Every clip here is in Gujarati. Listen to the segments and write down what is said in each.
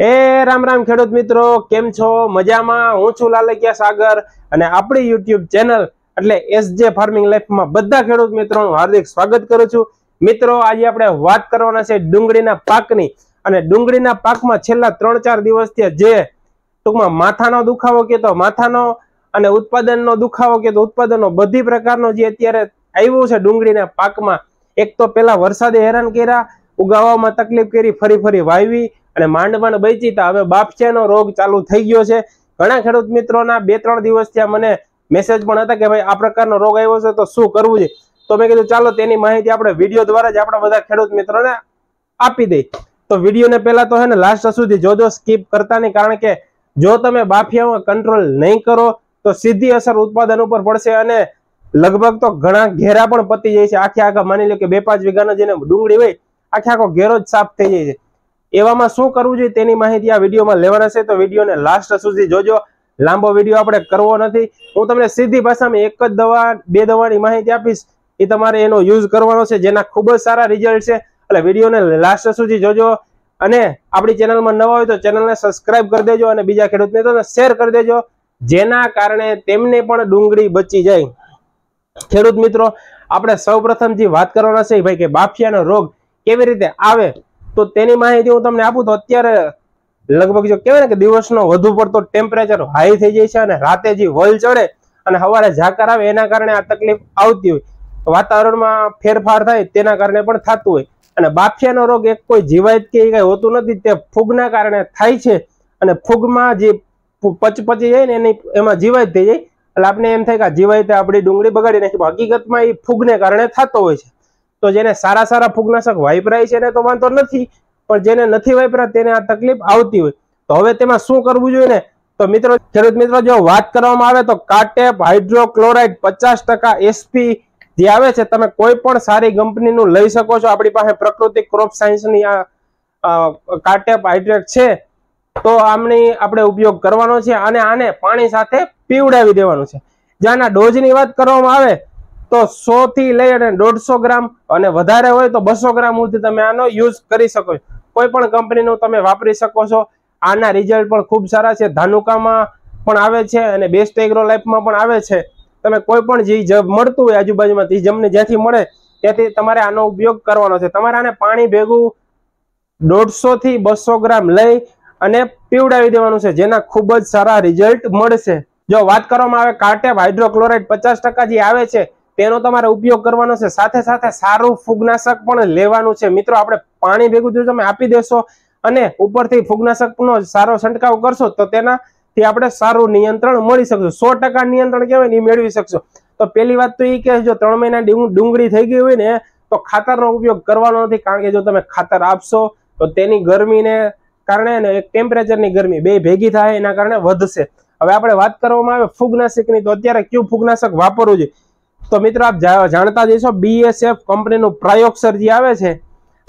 એ રામ રામ ખેડૂત મિત્રો કેમ છો મજામાં હું છું લાલકિયા સાગર અને આપણી યુટ્યુબ ચેનલ એટલે એસજે ફાર્મિંગ લાઈફમાં બધા ખેડૂત મિત્રોનું હાર્દિક સ્વાગત કરું છું મિત્રો આજે આપણે વાત કરવાના છે ડુંગળીના પાકની અને ડુંગળીના પાકમાં છેલ્લા ત્રણ ચાર દિવસથી જે ટૂંકમાં માથાનો દુખાવો કે તો માથાનો અને ઉત્પાદનનો દુખાવો કે તો ઉત્પાદનનો બધી પ્રકારનો જે અત્યારે આવ્યો છે ડુંગળીના પાકમાં એક તો પેલા વરસાદે હેરાન કર્યા ઉગાવવામાં તકલીફ કરી ફરી ફરી વાવી અને માંડમાં બચી હતા હવે બાપછિયાનો રોગ ચાલુ થઈ ગયો છે ઘણા ખેડૂત મિત્રોના બે ત્રણ દિવસ ત્યાં મને મેસેજ પણ હતા કે ભાઈ આ પ્રકારનો રોગ આવ્યો છે તો શું કરવું છે તો મેં કીધું ચાલો તેની માહિતી આપણે વિડીયો દ્વારા જ આપણા બધા ખેડૂત મિત્રોને આપી દઈ તો વિડીયોને પહેલા તો હે ને લાસ્ટ સુધી જોજો સ્કીપ કરતા નહીં કારણ કે જો તમે બાફિયામાં કંટ્રોલ નહીં કરો તો સીધી અસર ઉત્પાદન ઉપર પડશે અને લગભગ તો ઘણા ઘેરા પણ પતી જાય છે આખે આખા માની લો કે બે પાંચ વીઘાનો જેને ડુંગળી હોય આખે આખો ઘેરો જ સાફ થઈ જાય છે એવામાં શું કરવું જોઈએ તેની માહિતી આ વિડીયોમાં લેવાના છે તો વિડીયોને લાસ્ટ સુધી જોજો લાંબો વિડીયો આપણે કરવો નથી હું તમને સીધી ભાષામાં એક જ દવા બે દવાની માહિતી આપીશ એ તમારે એનો યુઝ કરવાનો છે જેના ખૂબ જ સારા રિઝલ્ટ છે એટલે વિડીયોને લાસ્ટ સુધી જોજો અને આપણી ચેનલમાં નવા હોય તો ચેનલને સબસ્ક્રાઇબ કરી દેજો અને બીજા ખેડૂત મિત્રોને શેર કરી દેજો જેના કારણે તેમને પણ ડુંગળી બચી જાય ખેડૂત મિત્રો આપણે સૌપ્રથમ જે વાત કરવાના છે ભાઈ કે બાફિયાનો રોગ કેવી રીતે આવે તો તેની માહિતી હું તમને આપું તો અત્યારે લગભગ જો કહેવાય ને કે દિવસનો વધુ પડતો ટેમ્પરેચર હાઈ થઈ જાય છે અને રાતે જે વલ ચડે અને સવારે ઝાકર આવે એના કારણે આ તકલીફ આવતી હોય વાતાવરણમાં ફેરફાર થાય તેના કારણે પણ થતું હોય અને બાફિયાનો રોગ એક કોઈ જીવાત કે કંઈ હોતું નથી તે ફૂગના કારણે થાય છે અને ફૂગમાં જે પચપચી જાય ને એની એમાં જીવાત થઈ જાય એટલે આપણે એમ થાય કે આ જીવાતે આપણી ડુંગળી બગાડી નાખી હકીકતમાં એ ફૂગને કારણે થતો હોય છે તો જેને સારા સારા ફૂગનાશક વાપરાય છે એને તો વાંધો નથી પણ જેને નથી વાપરા તેને આ તકલીફ આવતી હોય તો હવે તેમાં શું કરવું જોઈએ ને તો મિત્રો ખેડૂત મિત્રો જો વાત કરવામાં આવે તો કાટેપ હાઇડ્રોક્લોરાઇડ પચાસ ટકા એસપી જે આવે છે તમે કોઈ પણ સારી કંપનીનું લઈ શકો છો આપણી પાસે પ્રાકૃતિક ક્રોપ સાયન્સની આ કાટેપ હાઇડ્રેટ છે તો આમની આપણે ઉપયોગ કરવાનો છે અને આને પાણી સાથે પીવડાવી દેવાનું છે જ્યાંના ડોઝની વાત કરવામાં આવે તો સો થી લઈ અને દોઢસો ગ્રામ અને વધારે હોય તો બસો ગ્રામ સુધી તમે આનો યુઝ કરી શકો છો કોઈ પણ કંપનીનું તમે વાપરી શકો છો આના રિઝલ્ટ પણ ખૂબ સારા છે ધાનુકામાં પણ આવે છે અને બેસ્ટ એગ્રો લાઈફમાં પણ આવે છે તમે કોઈ પણ જે જમ મળતું હોય આજુબાજુમાં તે જમને જ્યાંથી મળે ત્યાંથી તમારે આનો ઉપયોગ કરવાનો છે તમારે આને પાણી ભેગું દોઢસોથી બસો ગ્રામ લઈ અને પીવડાવી દેવાનું છે જેના ખૂબ જ સારા રિઝલ્ટ મળશે જો વાત કરવામાં આવે કાર્ટેપ હાઇડ્રોક્લોરાઇડ પચાસ ટકા જે આવે છે તેનો તમારે ઉપયોગ કરવાનો છે સાથે સાથે સારું ફૂગનાશક પણ લેવાનું છે મિત્રો આપણે પાણી ભેગું થયું તમે આપી દેશો અને ઉપરથી ફૂગનાશકનો સારો છંટકાવ કરશો તો તેનાથી આપણે સારું નિયંત્રણ મળી શકશું સો નિયંત્રણ કહેવાય ને મેળવી શકશો તો પહેલી વાત તો એ કે જો ત્રણ મહિના ડુંગળી થઈ ગઈ હોય ને તો ખાતરનો ઉપયોગ કરવાનો નથી કારણ કે જો તમે ખાતર આપશો તો તેની ગરમીને કારણે ટેમ્પરેચરની ગરમી બે ભેગી થાય એના કારણે વધશે હવે આપણે વાત કરવામાં આવે ફૂગનાશકની તો અત્યારે કયું ફૂગનાશક વાપરવું જોઈએ તો મિત્રો આપ જાણતા જઈશો બીએસએફ કંપનીનું પ્રાયોગસર જે આવે છે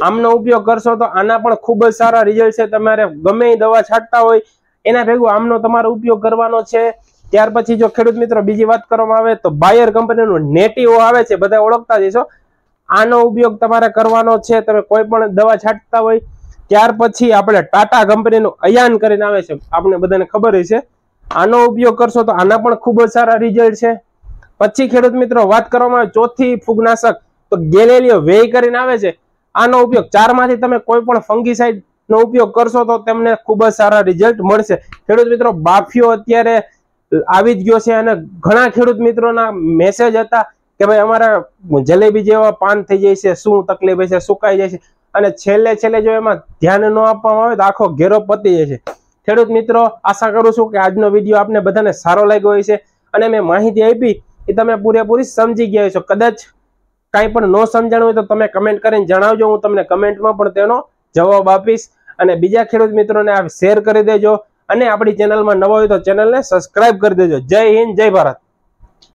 આમનો ઉપયોગ કરશો તો આના પણ ખૂબ જ સારા રિઝલ્ટ છે તમારે ગમે દવા છાંટતા હોય એના ભેગું આમનો તમારો ઉપયોગ કરવાનો છે ત્યાર પછી જો ખેડૂત મિત્રો બીજી વાત કરવામાં આવે તો બાયર કંપનીનું નેટીઓ આવે છે બધા ઓળખતા જઈશો આનો ઉપયોગ તમારે કરવાનો છે તમે કોઈ પણ દવા છાંટતા હોય ત્યાર પછી આપણે ટાટા કંપનીનું અયાન કરીને આવે છે આપણે બધાને ખબર હશે આનો ઉપયોગ કરશો તો આના પણ ખૂબ જ સારા રિઝલ્ટ છે પછી ખેડૂત મિત્રો વાત કરવામાં આવે ચોથી ફૂગનાશક તો ગેલેલિયો વેય કરીને આવે છે આનો ઉપયોગ ચારમાંથી તમે કોઈ પણ ફંગીસાઇડ નો ઉપયોગ કરશો તો તમને ખૂબ જ સારા રિઝલ્ટ મળશે ખેડૂત મિત્રો બાફિયો અત્યારે આવી જ ગયો છે અને ઘણા ખેડૂત મિત્રોના મેસેજ હતા કે ભાઈ અમારા જલેબી જેવા પાન થઈ જાય છે શું તકલીફ હશે સુકાઈ જાય છે અને છેલ્લે છેલ્લે જો એમાં ધ્યાન ન આપવામાં આવે તો આખો ઘેરો પતી જાય છે ખેડૂત મિત્રો આશા કરું છું કે આજનો વિડીયો આપને બધાને સારો લાગ્યો હોય છે અને મેં માહિતી આપી એ તમે પૂરેપૂરી સમજી ગયા છો કદાચ કાંઈ પણ ન સમજાણું હોય તો તમે કમેન્ટ કરીને જણાવજો હું તમને કમેન્ટમાં પણ તેનો જવાબ આપીશ અને બીજા ખેડૂત મિત્રોને આ શેર કરી દેજો અને આપણી ચેનલમાં નવો હોય તો ચેનલને સબસ્ક્રાઇબ કરી દેજો જય હિન્દ જય ભારત